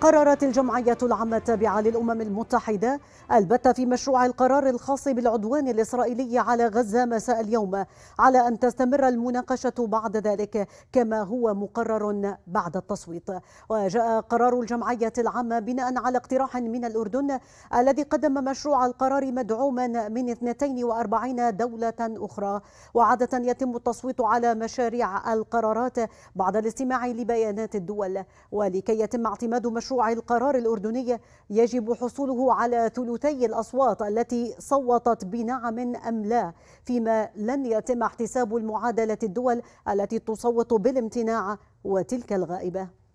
قررت الجمعية العامة التابعة للأمم المتحدة البت في مشروع القرار الخاص بالعدوان الإسرائيلي على غزة مساء اليوم على أن تستمر المناقشة بعد ذلك كما هو مقرر بعد التصويت وجاء قرار الجمعية العامة بناء على اقتراح من الأردن الذي قدم مشروع القرار مدعوما من 42 دولة أخرى وعادة يتم التصويت على مشاريع القرارات بعد الاستماع لبيانات الدول ولكي يتم اعتماد مشروع مشروع القرار الأردني يجب حصوله على ثلثي الأصوات التي صوتت بنعم أم لا فيما لن يتم احتساب المعادلة الدول التي تصوت بالامتناع وتلك الغائبة